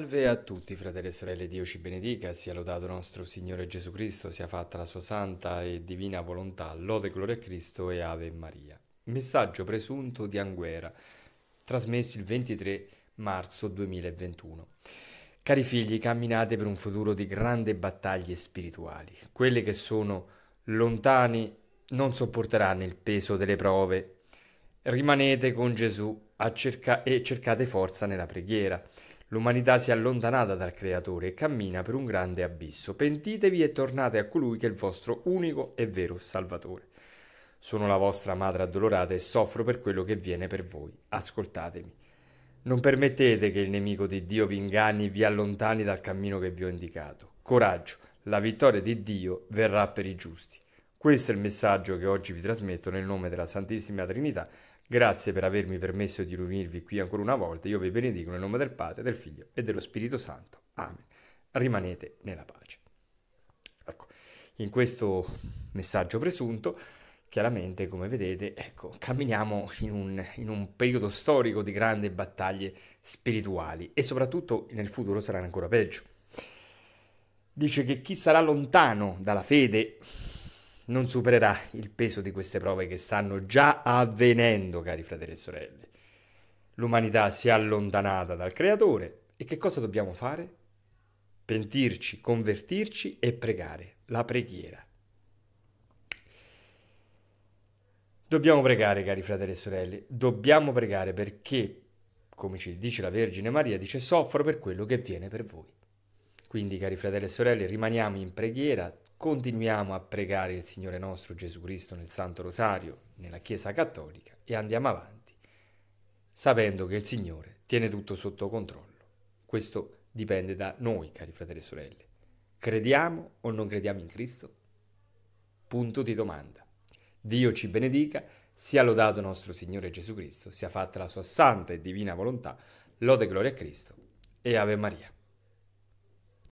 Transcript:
Salve a tutti fratelli e sorelle, Dio ci benedica, sia lodato nostro Signore Gesù Cristo, sia fatta la sua santa e divina volontà, lode, gloria a Cristo e Ave Maria. Messaggio presunto di Anguera, trasmesso il 23 marzo 2021. Cari figli, camminate per un futuro di grandi battaglie spirituali. Quelle che sono lontani non sopporteranno il peso delle prove. Rimanete con Gesù cerca e cercate forza nella preghiera. L'umanità si è allontanata dal Creatore e cammina per un grande abisso. Pentitevi e tornate a colui che è il vostro unico e vero Salvatore. Sono la vostra madre addolorata e soffro per quello che viene per voi. Ascoltatemi. Non permettete che il nemico di Dio vi inganni e vi allontani dal cammino che vi ho indicato. Coraggio, la vittoria di Dio verrà per i giusti. Questo è il messaggio che oggi vi trasmetto nel nome della Santissima Trinità. Grazie per avermi permesso di riunirvi qui ancora una volta. Io vi benedico nel nome del Padre, del Figlio e dello Spirito Santo. Amen. Rimanete nella pace. Ecco, in questo messaggio presunto, chiaramente, come vedete, ecco, camminiamo in un, in un periodo storico di grandi battaglie spirituali e soprattutto nel futuro saranno ancora peggio. Dice che chi sarà lontano dalla fede non supererà il peso di queste prove che stanno già avvenendo, cari fratelli e sorelle. L'umanità si è allontanata dal Creatore e che cosa dobbiamo fare? Pentirci, convertirci e pregare, la preghiera. Dobbiamo pregare, cari fratelli e sorelle, dobbiamo pregare perché, come ci dice la Vergine Maria, dice soffro per quello che viene per voi. Quindi, cari fratelli e sorelle, rimaniamo in preghiera, Continuiamo a pregare il Signore nostro Gesù Cristo nel Santo Rosario, nella Chiesa Cattolica e andiamo avanti, sapendo che il Signore tiene tutto sotto controllo. Questo dipende da noi, cari fratelli e sorelle. Crediamo o non crediamo in Cristo? Punto di domanda. Dio ci benedica, sia lodato nostro Signore Gesù Cristo, sia fatta la sua santa e divina volontà, lode e gloria a Cristo e Ave Maria.